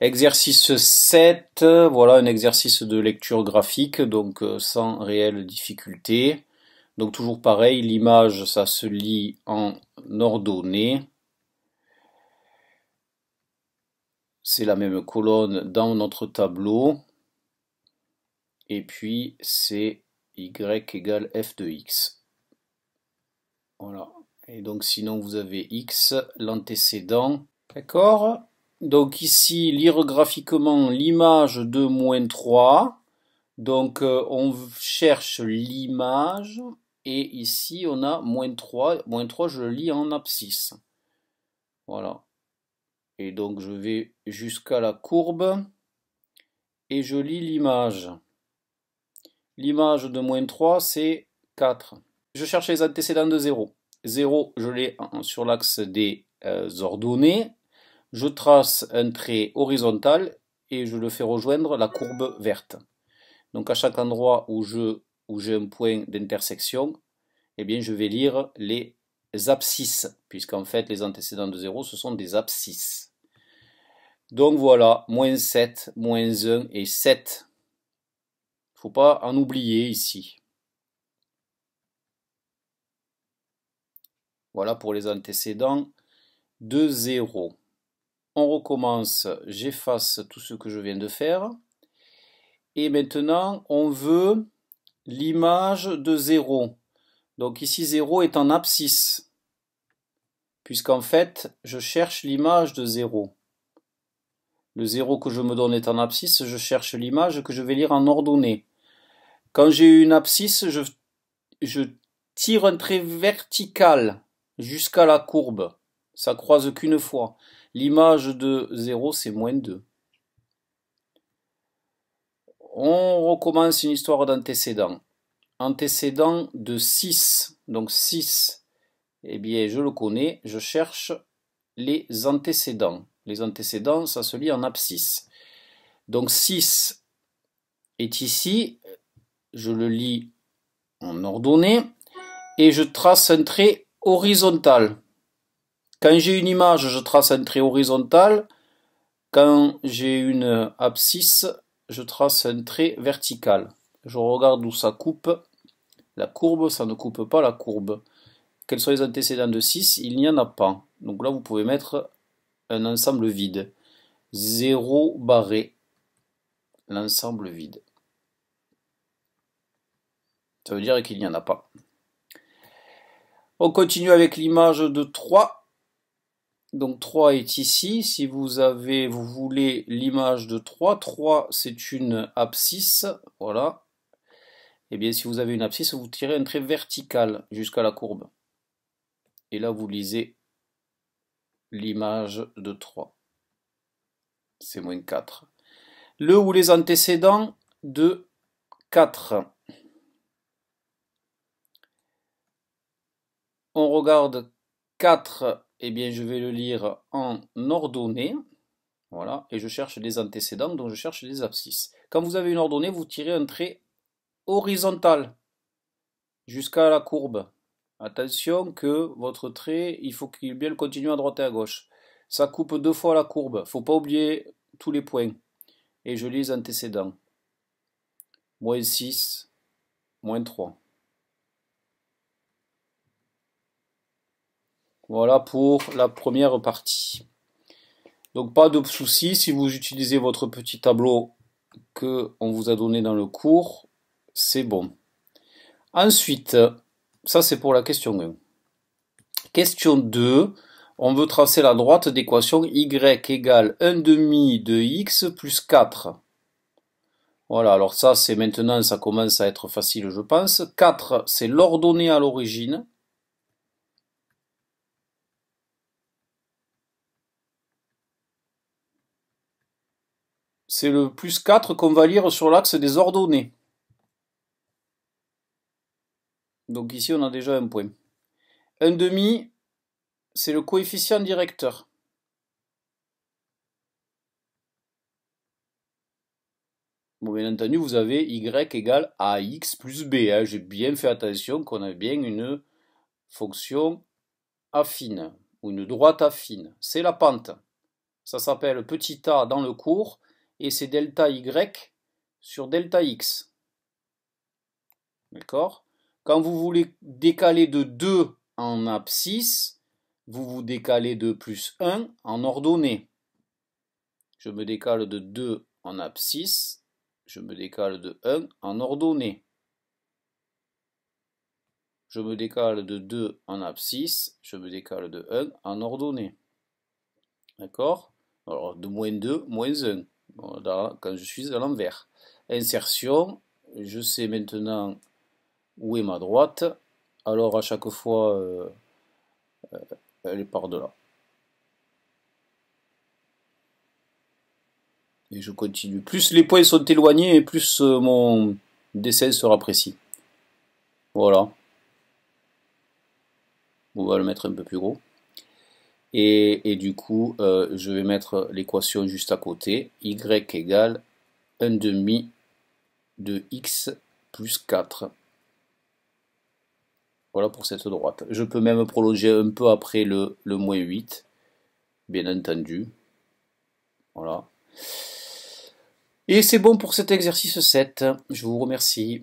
Exercice 7, voilà un exercice de lecture graphique, donc euh, sans réelle difficulté. Donc toujours pareil, l'image, ça se lit en ordonnée. C'est la même colonne dans notre tableau. Et puis c'est y égale f de x. Voilà. Et donc sinon vous avez x, l'antécédent. D'accord donc ici, lire graphiquement l'image de moins 3. Donc euh, on cherche l'image et ici on a moins 3. Moins 3, je le lis en abscisse. Voilà. Et donc je vais jusqu'à la courbe et je lis l'image. L'image de moins 3, c'est 4. Je cherche les antécédents de 0. 0, je l'ai sur l'axe des euh, ordonnées. Je trace un trait horizontal et je le fais rejoindre la courbe verte. Donc à chaque endroit où où j'ai un point d'intersection, eh bien je vais lire les abscisses, puisqu'en fait les antécédents de 0 ce sont des abscisses. Donc voilà, moins 7, moins 1 et 7. Il ne faut pas en oublier ici. Voilà pour les antécédents de 0. On recommence, j'efface tout ce que je viens de faire. Et maintenant, on veut l'image de 0. Donc ici, 0 est en abscisse, puisqu'en fait, je cherche l'image de 0. Le 0 que je me donne est en abscisse, je cherche l'image que je vais lire en ordonnée. Quand j'ai une abscisse, je, je tire un trait vertical jusqu'à la courbe. Ça croise qu'une fois. L'image de 0, c'est moins 2. On recommence une histoire d'antécédent. Antécédent de 6. Donc 6, eh bien, je le connais. Je cherche les antécédents. Les antécédents, ça se lit en abscisse. Donc 6 est ici. Je le lis en ordonnée. Et je trace un trait horizontal. Quand j'ai une image, je trace un trait horizontal. Quand j'ai une abscisse, je trace un trait vertical. Je regarde où ça coupe. La courbe, ça ne coupe pas la courbe. Quels sont les antécédents de 6 Il n'y en a pas. Donc là, vous pouvez mettre un ensemble vide. 0 barré. L'ensemble vide. Ça veut dire qu'il n'y en a pas. On continue avec l'image de 3. Donc 3 est ici. Si vous avez, vous voulez l'image de 3, 3 c'est une abscisse. Voilà. Et eh bien si vous avez une abscisse, vous tirez un trait vertical jusqu'à la courbe. Et là vous lisez l'image de 3. C'est moins 4. Le ou les antécédents de 4. On regarde 4 eh bien, je vais le lire en ordonnée. Voilà, et je cherche les antécédents, donc je cherche les abscisses. Quand vous avez une ordonnée, vous tirez un trait horizontal jusqu'à la courbe. Attention que votre trait, il faut qu'il bien le continue à droite et à gauche. Ça coupe deux fois la courbe. faut pas oublier tous les points. Et je lis les antécédents. Moins 6, moins 3. Voilà pour la première partie. Donc pas de souci si vous utilisez votre petit tableau que on vous a donné dans le cours, c'est bon. Ensuite, ça c'est pour la question 1. Question 2, on veut tracer la droite d'équation y égale 1 demi de x plus 4. Voilà, alors ça c'est maintenant, ça commence à être facile je pense. 4, c'est l'ordonnée à l'origine. C'est le plus 4 qu'on va lire sur l'axe des ordonnées. Donc ici, on a déjà un point. Un demi, c'est le coefficient directeur. Bon, bien entendu, vous avez y égale à x plus b. Hein. J'ai bien fait attention qu'on a bien une fonction affine, ou une droite affine. C'est la pente. Ça s'appelle petit a dans le cours, et c'est delta y sur delta x. D'accord Quand vous voulez décaler de 2 en abscisse, vous vous décalez de plus 1 en ordonnée. Je me décale de 2 en abscisse, je me décale de 1 en ordonnée. Je me décale de 2 en abscisse, je me décale de 1 en ordonnée. D'accord Alors de moins 2, moins 1 quand je suis à l'envers. Insertion, je sais maintenant où est ma droite. Alors à chaque fois, euh, euh, elle est par là Et je continue. Plus les points sont éloignés, plus euh, mon dessin sera précis. Voilà. On va le mettre un peu plus gros. Et, du coup, euh, je vais mettre l'équation juste à côté. y égale 1 demi de x plus 4. Voilà pour cette droite. Je peux même prolonger un peu après le, le moins 8, bien entendu. Voilà. Et c'est bon pour cet exercice 7. Je vous remercie.